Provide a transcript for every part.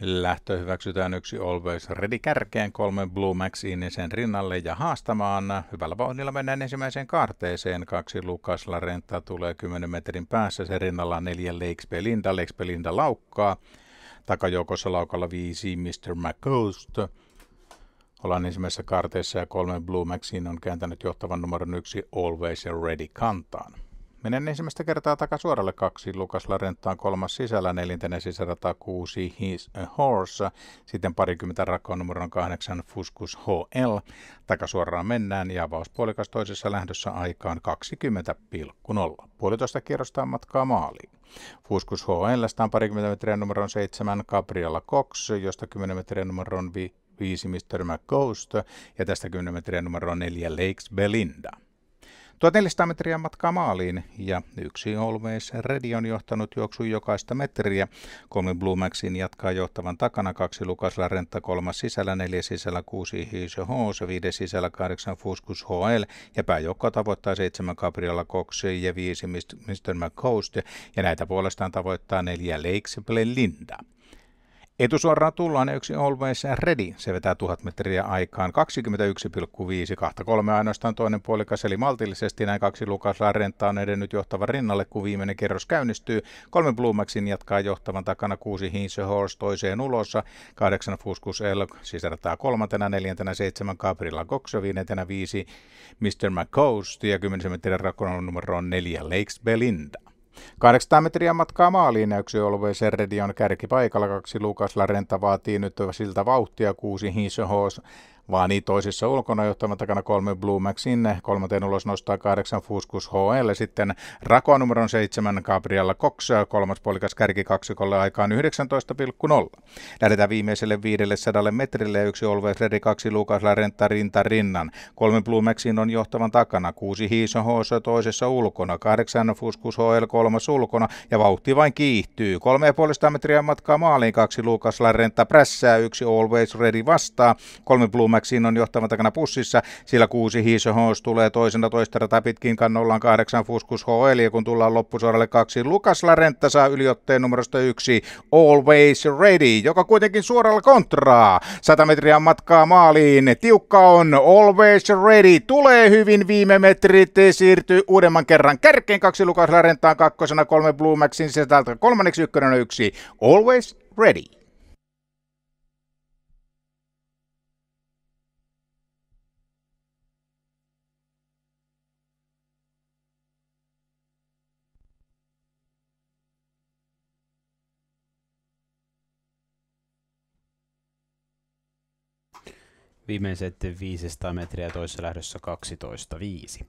Lähtö hyväksytään yksi Always Ready kärkeen kolme Blue Max sen rinnalle ja haastamaan. Hyvällä vauhdilla mennään ensimmäiseen karteeseen Kaksi Lukas Larenta tulee 10 metrin päässä. Se rinnalla on neljä Lakes Belinda. Lakes Belinda laukkaa. Takajoukossa laukalla viisi Mr. McCoast. Ollaan ensimmäisessä karteessa ja kolme Blue Maxin on kääntänyt johtavan numeron yksi Always Ready kantaan. Menen ensimmäistä kertaa takasuoralle kaksi Lukas Larentaan kolmas sisällä nelintenä sisärata kuusi His Horse, sitten parikymmentä rakkoon numeron kahdeksan Fuskus HL. Takasuoraan mennään ja avauspuolikas toisessa lähdössä aikaan 20,0. Puolitoista kierrosta matkaa maaliin. Fuskus HL on parikymmentä metriä numeron seitsemän Gabriella Cox, josta 10 metriä numeron 5 Mr. McGhost ja tästä 10 metriä numeron 4 Lakes Belinda. 1400 metriä matkaa maaliin ja yksi Always Ready on johtanut juoksun jokaista metriä. Kolme Blue Maxin jatkaa johtavan takana, kaksi Lukas Larenta, kolmas sisällä, neljä sisällä, kuusi Hiisö Hoos, viides sisällä, kahdeksan Fuskus HL ja pääjoukko tavoittaa seitsemän Gabriela Cox ja viisi Mr. McCoast ja näitä puolestaan tavoittaa neljä Lakes Linda. Etusuoraan tullaan yksi Always Ready. Se vetää 1000 metriä aikaan 21,523 ainoastaan toinen puolikas, eli maltillisesti näin kaksi Lukas Rentaa on edennyt johtavan rinnalle, kun viimeinen kerros käynnistyy. Kolme Blumaxin jatkaa johtavan takana kuusi Hinse Horse toiseen ulossa, kahdeksan Fuskus L sisältää kolmantena, neljäntenä seitsemän Gabriela Goxa, viidentenä viisi Mr. McCoast ja kymmenisen metrin rakon numero on neljä Lakes Belinda. 800 metriä matkaa maaliin näyksi olveen Redion kärkipaikalla. Kaksi Lukas Larenta vaatii nyt siltä vauhtia. Kuusi Hinsenhoos niin toisissa ulkona johtavan takana kolme Blue Max sinne, kolmanteen ulos nostaa kahdeksan Fuskus HL, sitten Rakoa numero seitsemän Gabriella Cox, kolmas puolikas kärki kaksikolle aikaan 19,0. Lähdetään viimeiselle sadalle metrille yksi Olve Freddy kaksi Lukas Larenta rinta rinnan. Kolme Blue Maxin on johtavan takana, kuusi Hiiso HS toisessa ulkona, kahdeksan Fuskus HL kolmas ulkona ja vauhti vain kiihtyy. Kolme ja metriä matkaa maaliin, kaksi Lukas Larenta prässää, yksi Always Ready vastaa, kolme Blue Maxin on johtavan takana pussissa, sillä kuusi Hiiso Hoos tulee toisena toista rata pitkin kannollaan kahdeksan Fuskus H, eli kun tullaan loppusuoralle kaksi Lukas Larentta saa yliotteen numerosta yksi Always Ready, joka kuitenkin suoralla kontraa. 100 metriä matkaa maaliin, tiukka on Always Ready, tulee hyvin viime metrit, siirtyy uudemman kerran kärkeen kaksi Lukas Larentaan kakkosena kolme Blue Maxin sisältä kolmanneksi ykkönen yksi Always Ready. Viimein sitten 500 metriä toisessa lähdössä 12.5.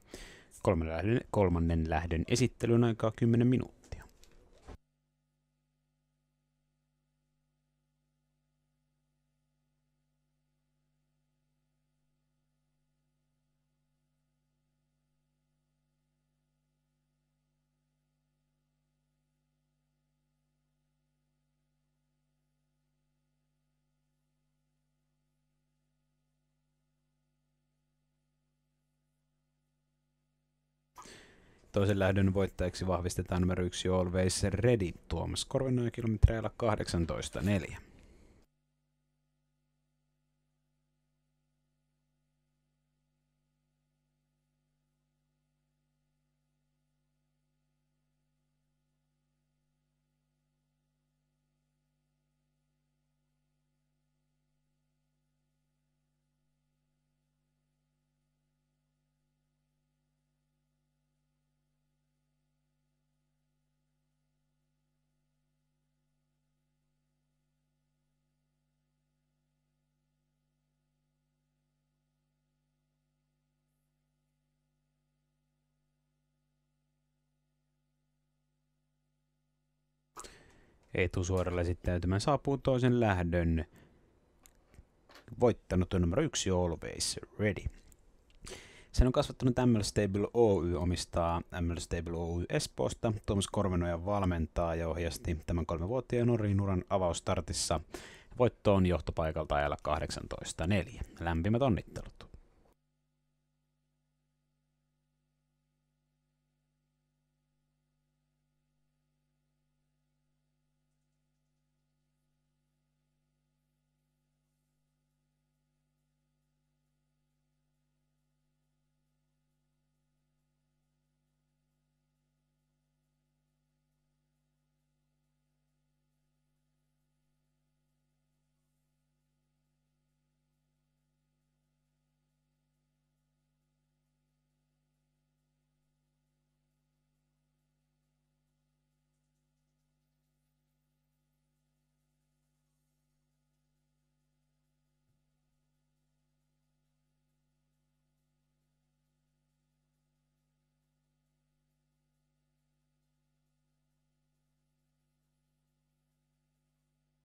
Kolmannen lähdön, kolmannen lähdön esittelyyn aikaa 10 minuuttia. Toisen lähdön voittajaksi vahvistetaan numero 1 Always Ready Tuomas Korvenoja kilometreillä 18.4. etusuoralle esittäytymään saapuu toisen lähdön. Voittanut on numero yksi Always Ready. Sen on kasvattanut ML Stable Oy, omistaa ML Stable Oy Espoosta. Tuomas Korvenoja valmentaa ja ohjasti tämän kolmevuotiaan Norin uran avaustartissa on johtopaikalta ajalla 18.4. Lämpimät onnittelut.